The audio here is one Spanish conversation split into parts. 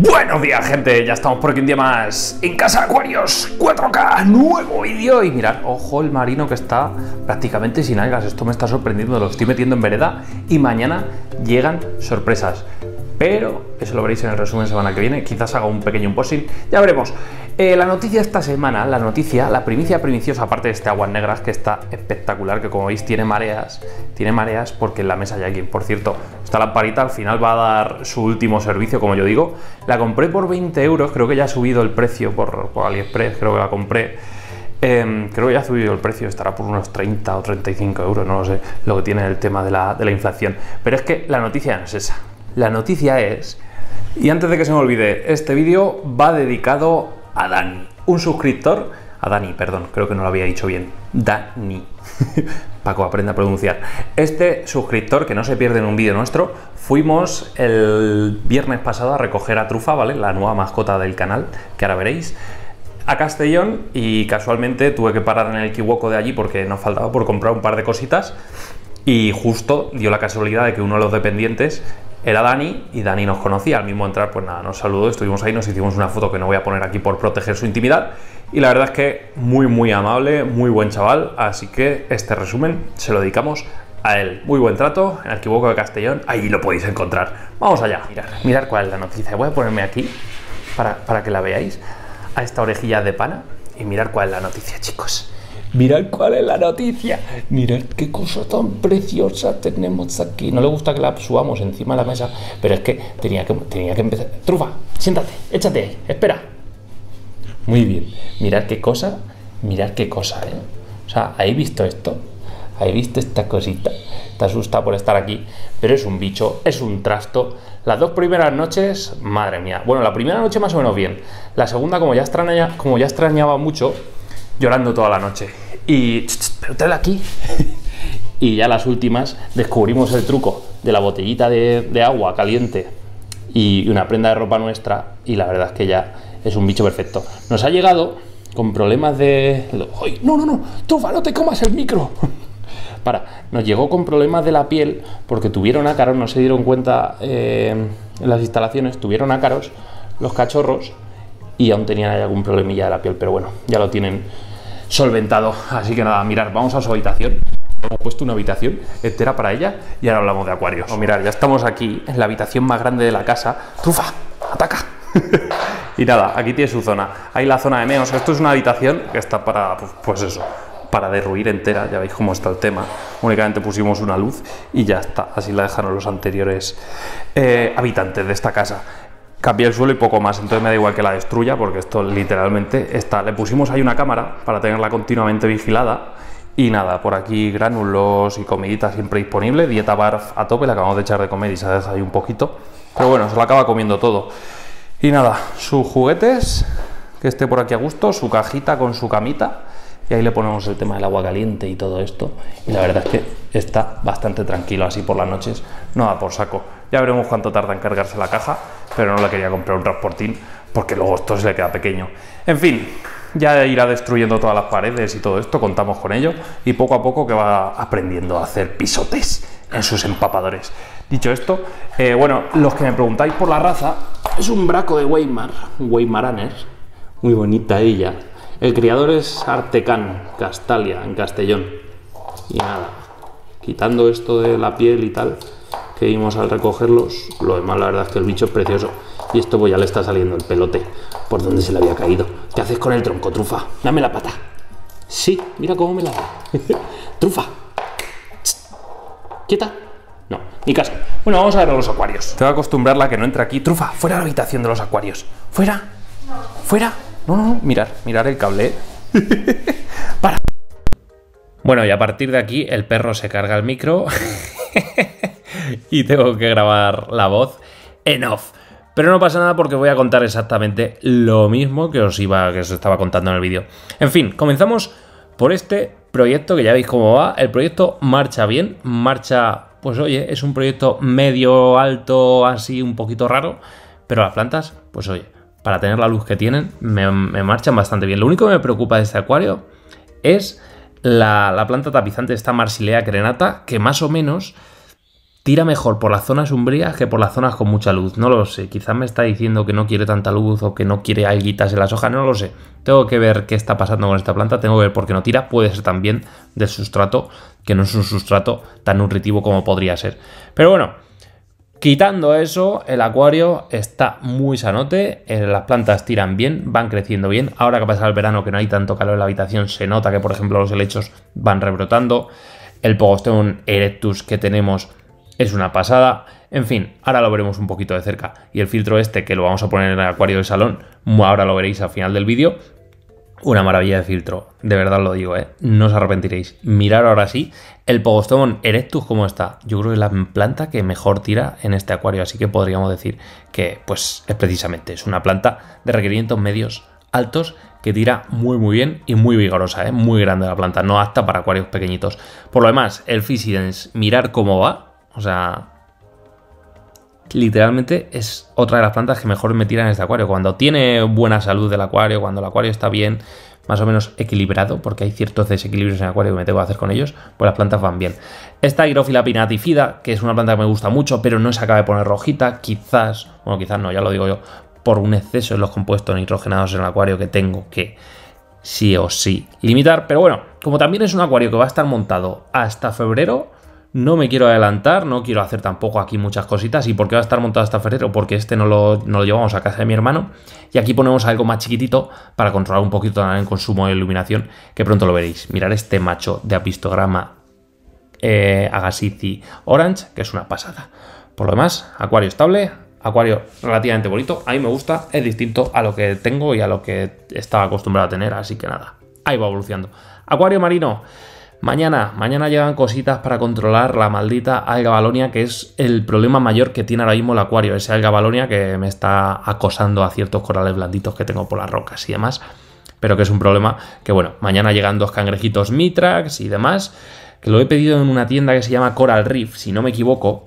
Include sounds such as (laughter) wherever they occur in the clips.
Buenos días gente, ya estamos por aquí un día más en Casa Acuarios 4K, nuevo vídeo y mirad, ojo el marino que está prácticamente sin algas, esto me está sorprendiendo, lo estoy metiendo en vereda y mañana llegan sorpresas pero eso lo veréis en el resumen semana que viene, quizás haga un pequeño imposible, ya veremos. Eh, la noticia esta semana, la noticia, la primicia primiciosa, aparte de este aguas negras que está espectacular, que como veis tiene mareas, tiene mareas porque en la mesa hay aquí. Por cierto, está la lamparita al final va a dar su último servicio, como yo digo. La compré por 20 euros, creo que ya ha subido el precio por, AliExpress, creo que la compré. Em, creo que ya ha subido el precio, estará por unos 30 o 35 euros, no lo sé, lo que tiene el tema de la inflación. Pero es que la noticia no es esa. La noticia es, y antes de que se me olvide, este vídeo va dedicado a Dani, un suscriptor, a Dani, perdón, creo que no lo había dicho bien, Dani. (laughs) Paco, aprende a pronunciar. Este suscriptor, que no se pierde en un vídeo nuestro, fuimos el viernes pasado a recoger a Trufa, ¿vale? La nueva mascota del canal, que ahora veréis a Castellón y casualmente tuve que parar en el Kiwoko de allí porque nos faltaba por comprar un par de cositas y justo dio la casualidad de que uno de los dependientes era Dani y Dani nos conocía. Al mismo entrar, pues nada, nos saludó, estuvimos ahí, nos hicimos una foto que no voy a poner aquí por proteger su intimidad. Y la verdad es que muy, muy amable, muy buen chaval. Así que este resumen se lo dedicamos a él. Muy buen trato en el equivoco de Castellón, ahí lo podéis encontrar. Vamos allá. Mirar, mirar cuál es la noticia. Voy a ponerme aquí para, para que la veáis, a esta orejilla de pana, y mirar cuál es la noticia, chicos. Mirad cuál es la noticia. Mirad qué cosa tan preciosa tenemos aquí. No le gusta que la subamos encima de la mesa, pero es que tenía que, tenía que empezar. Trufa, siéntate, échate ahí, espera. Muy bien. Mirad qué cosa, mirad qué cosa, ¿eh? O sea, ¿habéis visto esto? ¿Habéis visto esta cosita? Te asusta por estar aquí, pero es un bicho, es un trasto. Las dos primeras noches, madre mía. Bueno, la primera noche más o menos bien. La segunda, como ya, como ya extrañaba mucho, llorando toda la noche. Y, pero aquí. (laughs) y ya las últimas descubrimos el truco de la botellita de, agua caliente y una prenda de ropa nuestra y la verdad es que ya es un bicho perfecto. Nos ha llegado con problemas de... ¡Ay, no, no, no! tufa no te comas el micro! (laughs) Para, nos llegó con problemas de la piel porque tuvieron ácaros, no se dieron cuenta en eh, las instalaciones, tuvieron ácaros los cachorros y aún tenían algún problemilla de la piel, pero bueno, ya lo tienen solventado. Así que nada, mirar, vamos a su habitación. Hemos puesto una habitación entera para ella y ahora hablamos de acuarios. o mirar, ya estamos aquí en la habitación más grande de la casa. tufa ¡Ataca! (laughs) y nada, aquí tiene su zona. Hay la zona de menos. Esto es una habitación que está para, pues, pues eso, para derruir entera, ya veis cómo está el tema. Únicamente pusimos una luz y ya está, así la dejaron los anteriores eh, habitantes de esta casa cambié el suelo y poco más, entonces me da igual que la destruya porque esto literalmente está. Le pusimos ahí una cámara para tenerla continuamente vigilada y nada, por aquí gránulos y comidita siempre disponible, dieta barf a tope, la acabamos de echar de comer y se ha un poquito, pero bueno, se la acaba comiendo todo. Y nada, sus juguetes, que esté por aquí a gusto, su cajita con su camita y ahí le ponemos el tema del agua caliente y todo esto y la verdad es que está bastante tranquilo así por las noches, no da por saco. Ya veremos cuánto tarda en cargarse la caja, pero no le quería comprar un transportín porque luego esto se le queda pequeño. En fin, ya irá destruyendo todas las paredes y todo esto, contamos con ello y poco a poco que va aprendiendo a hacer pisotes en sus empapadores. Dicho esto, eh, bueno, los que me preguntáis por la raza, es un braco de Weimar, Weimaraner, muy bonita ella, el criador es Artecan Castalia, en Castellón. Y nada, quitando esto de la piel y tal que vimos al recogerlos, lo demás la verdad es que el bicho es precioso. Y esto pues ya le está saliendo el pelote por donde se le había caído. ¿Qué haces con el tronco, trufa? Dame la pata. Sí, mira cómo me la da. (laughs) trufa. Quieta. No, ni caso. Bueno, vamos a ver a los acuarios. Te voy a acostumbrar la que no entra aquí. Trufa, fuera de la habitación de los acuarios. Fuera. Fuera. No, no, no, mirar, mirar el cable. (laughs) Para. Bueno, y a partir de aquí el perro se carga el micro (laughs) y tengo que grabar la voz en off. Pero no pasa nada porque voy a contar exactamente lo mismo que os iba que os estaba contando en el vídeo. En fin, comenzamos por este proyecto que ya veis cómo va. El proyecto marcha bien, marcha, pues oye, es un proyecto medio alto, así un poquito raro, pero las plantas, pues oye, para tener la luz que tienen, me, marchan bastante bien. Lo único que me preocupa de este acuario es la, planta tapizante, esta Marsilea crenata, que más o menos tira mejor por las zonas umbrías que por las zonas con mucha luz. No lo sé, quizás me está diciendo que no quiere tanta luz o que no quiere alguitas en las hojas, no lo sé. Tengo que ver qué está pasando con esta planta, tengo que ver por qué no tira. Puede ser también del sustrato, que no es un sustrato tan nutritivo como podría ser. Pero bueno, Quitando eso, el acuario está muy sanote, eh, las plantas tiran bien, van creciendo bien. Ahora que pasa el verano, que no hay tanto calor en la habitación, se nota que, por ejemplo, los helechos van rebrotando. El Pogosteum erectus que tenemos es una pasada. En fin, ahora lo veremos un poquito de cerca. Y el filtro este, que lo vamos a poner en el acuario del salón, ahora lo veréis al final del vídeo. Una maravilla de filtro, de verdad lo digo, ¿eh? no os arrepentiréis. Mirar ahora sí el Pogostomon erectus, ¿cómo está? Yo creo que es la planta que mejor tira en este acuario, así que podríamos decir que, pues, es precisamente, es una planta de requerimientos medios altos que tira muy muy bien y muy vigorosa, ¿eh? muy grande la planta, no apta para acuarios pequeñitos. Por lo demás, el Fisidens, mirar cómo va, o sea, literalmente es otra de las plantas que mejor me tira en este acuario. Cuando tiene buena salud del acuario, cuando el acuario está bien, más o menos equilibrado, porque hay ciertos desequilibrios en el acuario que me tengo que hacer con ellos, pues las plantas van bien. Esta Hidrófila pinatifida, que es una planta que me gusta mucho, pero no se acaba de poner rojita, quizás, bueno, quizás no, ya lo digo yo, por un exceso de los compuestos nitrogenados en el acuario que tengo que sí o sí limitar. Pero bueno, como también es un acuario que va a estar montado hasta febrero, no me quiero adelantar, no quiero hacer tampoco aquí muchas cositas. ¿Y por qué va a estar montado hasta este febrero? Porque este no lo, llevamos a casa de mi hermano. Y aquí ponemos algo más chiquitito para controlar un poquito también el consumo de iluminación, que pronto lo veréis. Mirar este macho de apistograma eh, Orange, que es una pasada. Por lo demás, acuario estable, acuario relativamente bonito. A mí me gusta, es distinto a lo que tengo y a lo que estaba acostumbrado a tener, así que nada, ahí va evolucionando. Acuario marino. Mañana, mañana llegan cositas para controlar la maldita alga balonia, que es el problema mayor que tiene ahora mismo el acuario, esa alga balonia que me está acosando a ciertos corales blanditos que tengo por las rocas y demás, pero que es un problema que, bueno, mañana llegan dos cangrejitos mitrax y demás, que lo he pedido en una tienda que se llama Coral Reef, si no me equivoco,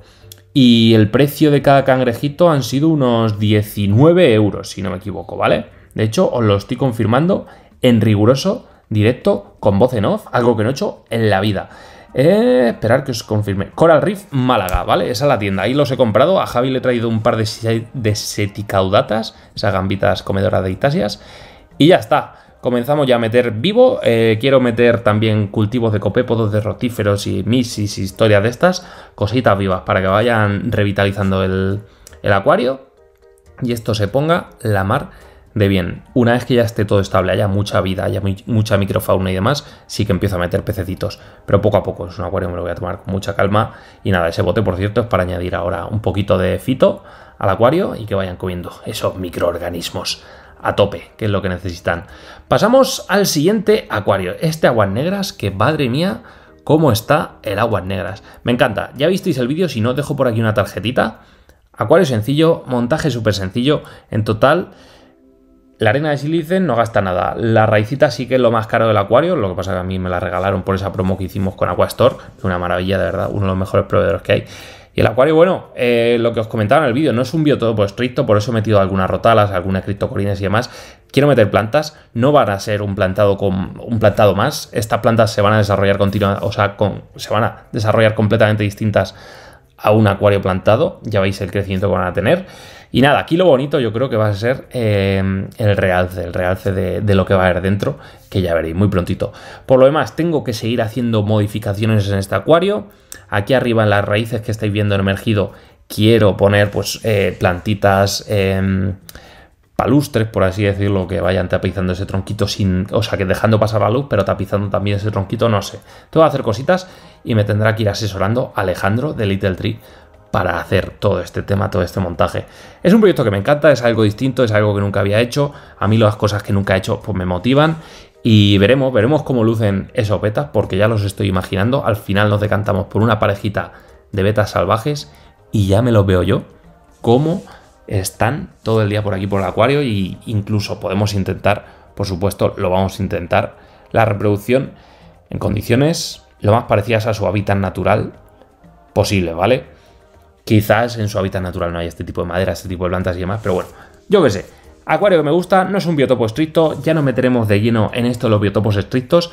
y el precio de cada cangrejito han sido unos 19 euros, si no me equivoco, ¿vale? De hecho, os lo estoy confirmando en riguroso directo con voz en off, algo que no he hecho en la vida. Eh, esperar que os confirme. Coral Reef Málaga, ¿vale? Esa es la tienda. Ahí los he comprado. A Javi le he traído un par de, seticaudatas, esas gambitas comedoras de itasias. Y ya está. Comenzamos ya a meter vivo. Eh, quiero meter también cultivos de copépodos, de rotíferos y misis, historias de estas. Cositas vivas para que vayan revitalizando el, el acuario. Y esto se ponga la mar de bien, una vez que ya esté todo estable, haya mucha vida, haya mucha microfauna y demás, sí que empiezo a meter pececitos. Pero poco a poco, es un acuario, me lo voy a tomar con mucha calma. Y nada, ese bote, por cierto, es para añadir ahora un poquito de fito al acuario y que vayan comiendo esos microorganismos a tope, que es lo que necesitan. Pasamos al siguiente acuario, este aguas negras, que madre mía, cómo está el aguas negras. Me encanta, ya visteis el vídeo, si no, dejo por aquí una tarjetita. Acuario sencillo, montaje súper sencillo, en total la arena de silice no gasta nada. La raicita sí que es lo más caro del acuario, lo que pasa que a mí me la regalaron por esa promo que hicimos con Aquastore, una maravilla de verdad, uno de los mejores proveedores que hay. Y el acuario, bueno, eh, lo que os comentaba en el vídeo, no es un biotopo estricto, por eso he metido algunas rotalas, algunas criptocorines y demás. Quiero meter plantas, no van a ser un plantado con un plantado más. Estas plantas se van a desarrollar continua, o sea, se van a desarrollar completamente distintas a un acuario plantado. Ya veis el crecimiento que van a tener. Y nada, aquí lo bonito yo creo que va a ser eh, el realce, el realce de, lo que va a haber dentro, que ya veréis muy prontito. Por lo demás, tengo que seguir haciendo modificaciones en este acuario. Aquí arriba en las raíces que estáis viendo en emergido, quiero poner pues eh, plantitas... Em, palustres, por así decirlo, que vayan tapizando ese tronquito sin, o sea, que dejando pasar la luz, pero tapizando también ese tronquito, no sé. Tengo a hacer cositas y me tendrá que ir asesorando Alejandro de Little Tree para hacer todo este tema, todo este montaje. Es un proyecto que me encanta, es algo distinto, es algo que nunca había hecho. A mí las cosas que nunca he hecho pues me motivan y veremos, veremos cómo lucen esos betas porque ya los estoy imaginando. Al final nos decantamos por una parejita de betas salvajes y ya me los veo yo cómo están todo el día por aquí por el acuario y incluso podemos intentar, por supuesto, lo vamos a intentar la reproducción en condiciones lo más parecidas a su hábitat natural posible, ¿vale? Quizás en su hábitat natural no hay este tipo de madera, este tipo de plantas y demás, pero bueno, yo qué sé. Acuario que me gusta, no es un biotopo estricto, ya no meteremos de lleno en esto los biotopos estrictos.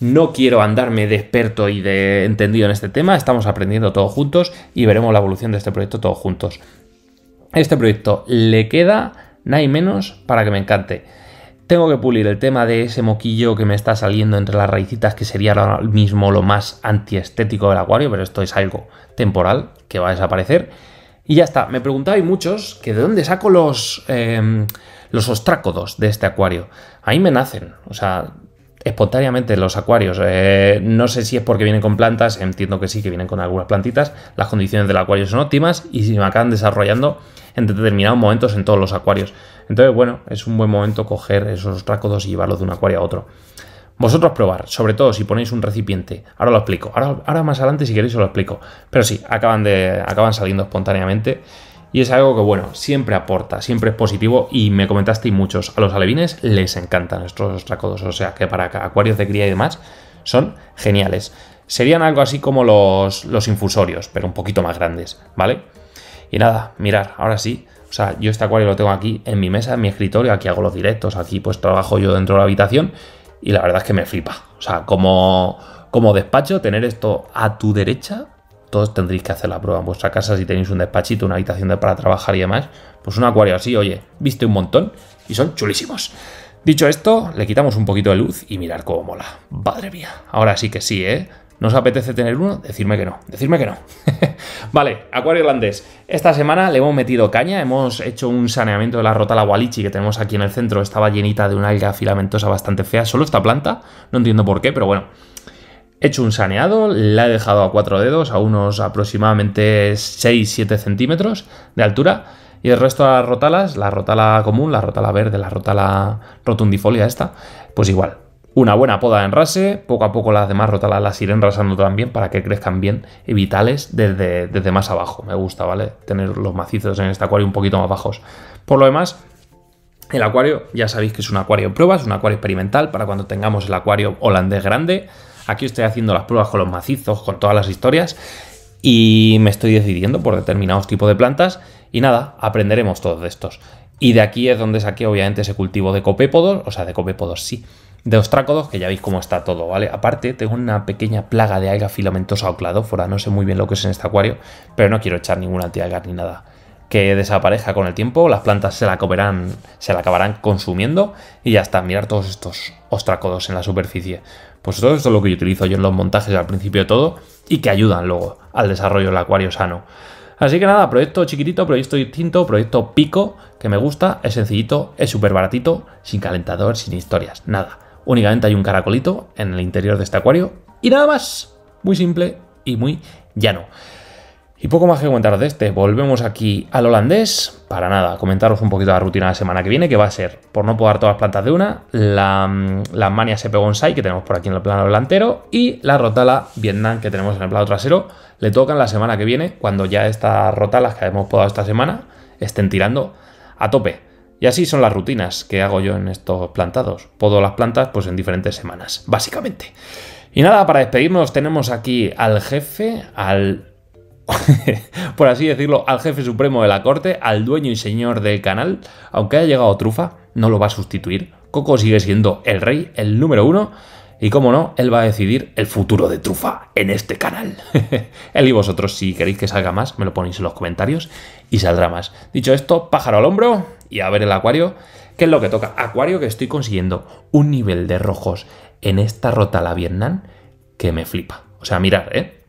No quiero andarme de experto y de entendido en este tema, estamos aprendiendo todos juntos y veremos la evolución de este proyecto todos juntos. Este proyecto le queda nada y menos para que me encante. Tengo que pulir el tema de ese moquillo que me está saliendo entre las raicitas, que sería ahora mismo lo más antiestético del acuario, pero esto es algo temporal que va a desaparecer. Y ya está. Me preguntaba y muchos que de dónde saco los, em, los ostrácodos de este acuario. Ahí me nacen, o sea, espontáneamente los acuarios. Eh, no sé si es porque vienen con plantas, entiendo que sí, que vienen con algunas plantitas. Las condiciones del acuario son óptimas y se me acaban desarrollando en determinados momentos en todos los acuarios. Entonces, bueno, es un buen momento coger esos trácodos y llevarlos de un acuario a otro. Vosotros probar, sobre todo si ponéis un recipiente. Ahora lo explico. Ahora, ahora más adelante, si queréis, os lo explico. Pero sí, acaban, de, acaban saliendo espontáneamente. Y es algo que, bueno, siempre aporta, siempre es positivo. Y me comentasteis muchos, a los alevines les encantan estos trácodos. O sea que para acuarios de cría y demás son geniales. Serían algo así como los, los infusorios, pero un poquito más grandes, ¿vale? Y nada, mirar, ahora sí, o sea, yo este acuario lo tengo aquí en mi mesa, en mi escritorio, aquí hago los directos, aquí pues trabajo yo dentro de la habitación y la verdad es que me flipa. O sea, como, como despacho, tener esto a tu derecha, todos tendréis que hacer la prueba en vuestra casa si tenéis un despachito, una habitación para trabajar y demás. Pues un acuario así, oye, viste un montón y son chulísimos. Dicho esto, le quitamos un poquito de luz y mirar cómo mola. Madre mía, ahora sí que sí, ¿eh? ¿Nos apetece tener uno? Decirme que no, decirme que no. (laughs) vale, acuario irlandés. Esta semana le hemos metido caña, hemos hecho un saneamiento de la rotala walichi que tenemos aquí en el centro. Estaba llenita de una alga filamentosa bastante fea, solo esta planta, no entiendo por qué, pero bueno. He hecho un saneado, la he dejado a cuatro dedos, a unos aproximadamente 6-7 centímetros de altura. Y el resto de las rotalas, la rotala común, la rotala verde, la rotala rotundifolia esta, pues igual. Una buena poda en rase, poco a poco las demás rotalas las iré enrasando también para que crezcan bien y vitales desde, desde más abajo. Me gusta, ¿vale? Tener los macizos en este acuario un poquito más bajos. Por lo demás, el acuario, ya sabéis que es un acuario en pruebas, un acuario experimental para cuando tengamos el acuario holandés grande. Aquí estoy haciendo las pruebas con los macizos, con todas las historias y me estoy decidiendo por determinados tipos de plantas y nada, aprenderemos todos de estos. Y de aquí es donde saqué obviamente ese cultivo de copépodos, o sea, de copépodos sí, de ostrácodos, que ya veis cómo está todo, ¿vale? Aparte, tengo una pequeña plaga de alga filamentosa o cladófora, no sé muy bien lo que es en este acuario, pero no quiero echar ninguna antialga ni nada. Que desaparezca con el tiempo, las plantas se la, comerán, se la acabarán consumiendo y ya está, mirar todos estos ostrácodos en la superficie. Pues todo esto es lo que yo utilizo yo en los montajes al principio de todo y que ayudan luego al desarrollo del acuario sano. Así que nada, proyecto chiquitito, proyecto distinto, proyecto pico, que me gusta, es sencillito, es súper baratito, sin calentador, sin historias, nada. Únicamente hay un caracolito en el interior de este acuario y nada más. Muy simple y muy llano. Y poco más que comentaros de este. Volvemos aquí al holandés. Para nada, comentaros un poquito la rutina de la semana que viene, que va a ser, por no podar todas las plantas de una, la, mm, la Mania Sepegonsai, que tenemos por aquí en el plano delantero, y la Rotala Vietnam, que tenemos en el plano trasero. Le tocan la semana que viene, cuando ya estas rotalas que hemos podado esta semana estén tirando a tope. Y así son las rutinas que hago yo en estos plantados. Podo las plantas pues en diferentes semanas, básicamente. Y nada, para despedirnos tenemos aquí al jefe, al (laughs) por así decirlo, al jefe supremo de la corte, al dueño y señor del canal, aunque haya llegado Trufa, no lo va a sustituir. Coco sigue siendo el rey, el número uno, y como no, él va a decidir el futuro de Trufa en este canal. (laughs) él y vosotros, si queréis que salga más, me lo ponéis en los comentarios y saldrá más. Dicho esto, pájaro al hombro y a ver el acuario, ¿qué es lo que toca? Acuario que estoy consiguiendo un nivel de rojos en esta rotala la Vietnam que me flipa. O sea, mirar, ¿eh?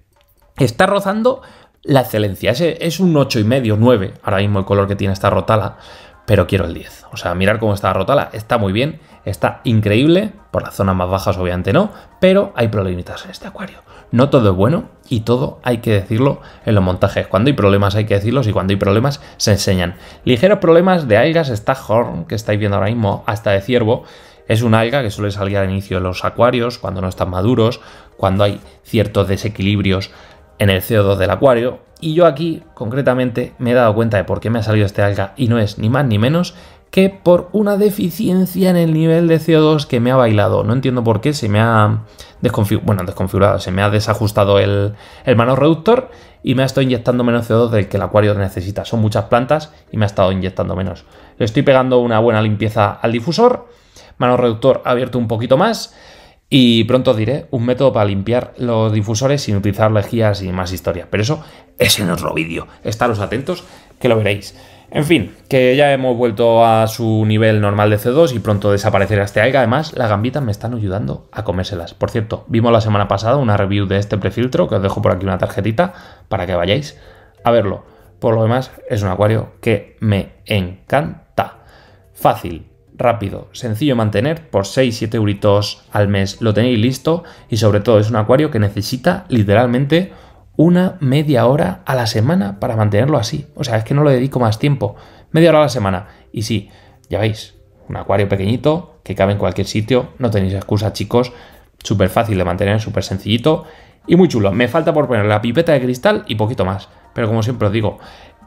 Está rozando la excelencia. Es, es un medio, 9 ahora mismo el color que tiene esta rotala pero quiero el 10. O sea, mirar cómo está Rotala, está muy bien, está increíble, por las zonas más bajas obviamente no, pero hay problemitas en este acuario. No todo es bueno y todo hay que decirlo en los montajes. Cuando hay problemas hay que decirlos y cuando hay problemas se enseñan. Ligeros problemas de algas está Horn, que estáis viendo ahora mismo, hasta de ciervo. Es una alga que suele salir al inicio de los acuarios, cuando no están maduros, cuando hay ciertos desequilibrios en el CO2 del acuario, y yo aquí, concretamente, me he dado cuenta de por qué me ha salido este alga y no es ni más ni menos que por una deficiencia en el nivel de CO2 que me ha bailado. No entiendo por qué se me ha desconfigurado, se me ha desajustado el, el mano reductor y me ha estado inyectando menos CO2 del que el acuario necesita. Son muchas plantas y me ha estado inyectando menos. Le estoy pegando una buena limpieza al difusor, mano reductor abierto un poquito más. Y pronto diré un método para limpiar los difusores sin utilizar lejías y más historias. Pero eso es en otro vídeo. Estaros atentos que lo veréis. En fin, que ya hemos vuelto a su nivel normal de C2 y pronto desaparecerá este alga. Además, las gambitas me están ayudando a comérselas. Por cierto, vimos la semana pasada una review de este prefiltro, que os dejo por aquí una tarjetita para que vayáis a verlo. Por lo demás, es un acuario que me encanta. Fácil, rápido, sencillo mantener, por 6-7 euritos al mes lo tenéis listo y sobre todo es un acuario que necesita literalmente una media hora a la semana para mantenerlo así. O sea, es que no lo dedico más tiempo. Media hora a la semana. Y sí, ya veis, un acuario pequeñito que cabe en cualquier sitio, no tenéis excusa chicos, súper fácil de mantener, súper sencillito y muy chulo. Me falta por poner la pipeta de cristal y poquito más. Pero como siempre os digo,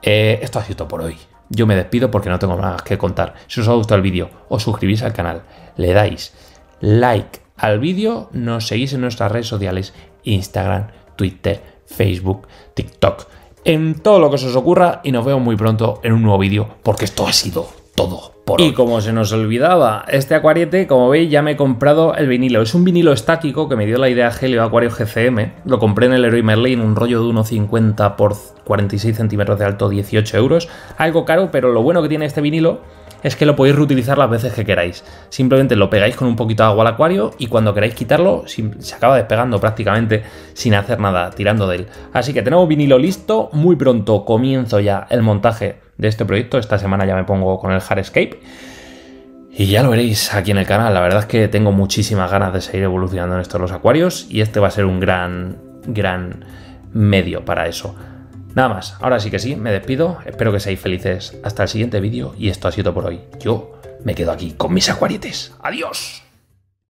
eh, esto ha sido por hoy. Yo me despido porque no tengo más que contar. Si os ha gustado el vídeo, os suscribís al canal, le dais like al vídeo, nos seguís en nuestras redes sociales, Instagram, Twitter, Facebook, TikTok, en todo lo que se os ocurra y nos vemos muy pronto en un nuevo vídeo porque esto ha sido todo. Por y como se nos olvidaba, este acuariete, como veis, ya me he comprado el vinilo. Es un vinilo estático que me dio la idea Helio Acuario GCM. Lo compré en el Heroi Merlin, un rollo de 1,50 por 46 centímetros de alto, 18 euros. Algo caro, pero lo bueno que tiene este vinilo es que lo podéis reutilizar las veces que queráis. Simplemente lo pegáis con un poquito de agua al acuario y cuando queráis quitarlo se acaba despegando prácticamente sin hacer nada, tirando de él. Así que tenemos vinilo listo, muy pronto comienzo ya el montaje de este proyecto. Esta semana ya me pongo con el Hardscape. Y ya lo veréis aquí en el canal. La verdad es que tengo muchísimas ganas de seguir evolucionando en estos los acuarios. Y este va a ser un gran, gran medio para eso. Nada más, ahora sí que sí, me despido, espero que seáis felices. Hasta el siguiente vídeo y esto ha sido por hoy. Yo me quedo aquí con mis acuarietes. ¡Adiós!